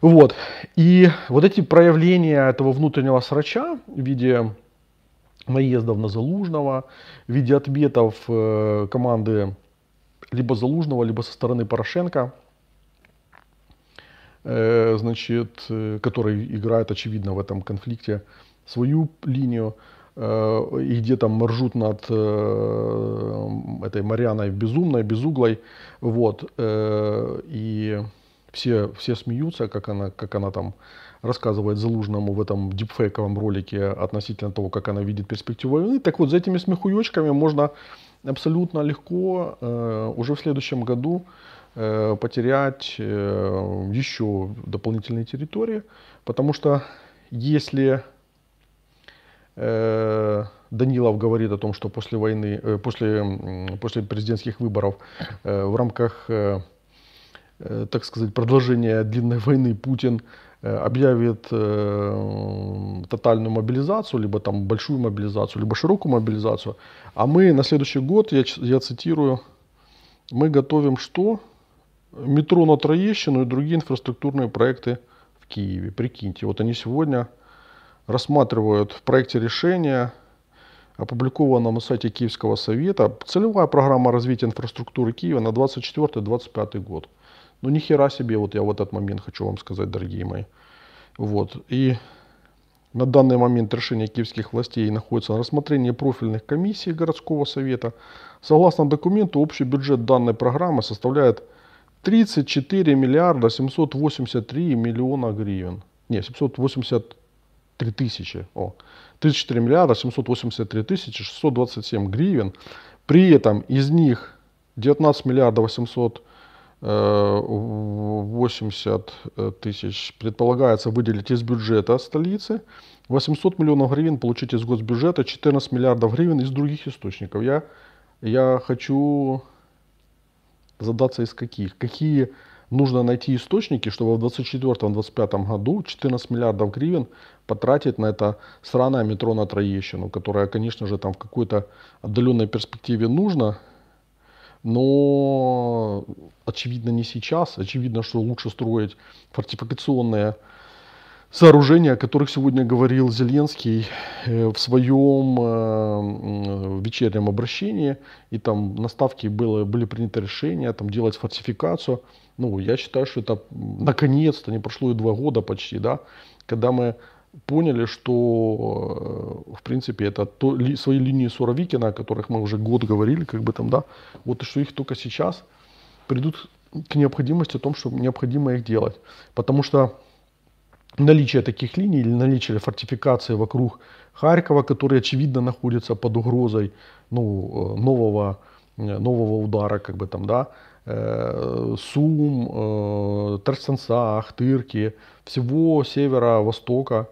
Вот. И вот эти проявления этого внутреннего срача в виде наездов на Залужного, в виде ответов э, команды либо Залужного, либо со стороны Порошенко, э, значит, э, который играет, очевидно, в этом конфликте свою линию, э, и где там ржут над э, этой Марианой Безумной, Безуглой, вот, э, и все, все смеются, как она, как она там рассказывает Залужному в этом дипфейковом ролике относительно того, как она видит перспективу войны. Так вот, за этими смехуечками можно абсолютно легко э, уже в следующем году э, потерять э, еще дополнительные территории, потому что если э, Данилов говорит о том, что после войны, э, после, э, после президентских выборов э, в рамках э, Э, так сказать, продолжение длинной войны Путин э, объявит э, тотальную мобилизацию, либо там большую мобилизацию, либо широкую мобилизацию. А мы на следующий год, я, я цитирую, мы готовим что? Метро на Троещину и другие инфраструктурные проекты в Киеве. Прикиньте, вот они сегодня рассматривают в проекте решения, опубликованном на сайте Киевского совета, целевая программа развития инфраструктуры Киева на 24-25 год. Ну, ни хера себе, вот я в этот момент хочу вам сказать, дорогие мои. Вот. И на данный момент решение киевских властей находится на рассмотрении профильных комиссий городского совета. Согласно документу, общий бюджет данной программы составляет 34 миллиарда 783 миллиона гривен. Не, 783 тысячи. О, 34 миллиарда 783 тысячи 627 гривен. При этом из них 19 миллиардов 800 80 э, э, тысяч предполагается выделить из бюджета столицы, 800 миллионов гривен получить из госбюджета, 14 миллиардов гривен из других источников. Я, я хочу задаться из каких. Какие нужно найти источники, чтобы в 2024-2025 году 14 миллиардов гривен потратить на это сраное метро на Троещину, которое, конечно же, там в какой-то отдаленной перспективе нужно, но очевидно не сейчас. Очевидно, что лучше строить фортификационные сооружения, о которых сегодня говорил Зеленский э, в своем э, вечернем обращении, и там на ставке было, были приняты решения там, делать фортификацию. Ну, я считаю, что это наконец-то, не прошло и два года почти, да, когда мы поняли, что, э, в принципе, это то, ли, свои линии Суровикина, о которых мы уже год говорили, как бы там, да, вот и что их только сейчас придут к необходимости о том, что необходимо их делать. Потому что наличие таких линий или наличие фортификации вокруг Харькова, который, очевидно, находится под угрозой ну, э, нового, э, нового удара, как бы там, да, Сум, Тарсенса, Ахтырки, всего севера, востока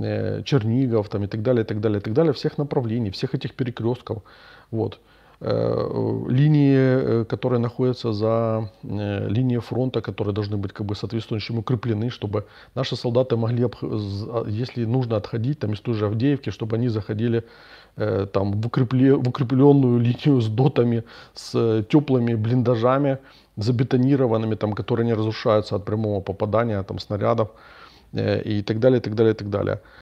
Э, Чернигов там, и так далее, и так далее, и так далее, всех направлений, всех этих перекрестков. Вот. Э, э, линии, которые находятся за линией фронта, которые должны быть как бы соответствующим укреплены, чтобы наши солдаты могли, а, если нужно отходить там, из той же Авдеевки, чтобы они заходили там, в, укрепле, в укрепленную линию с дотами, с теплыми блиндажами, забетонированными, там, которые не разрушаются от прямого попадания там, снарядов. Э, и так далее, и так далее, и так далее.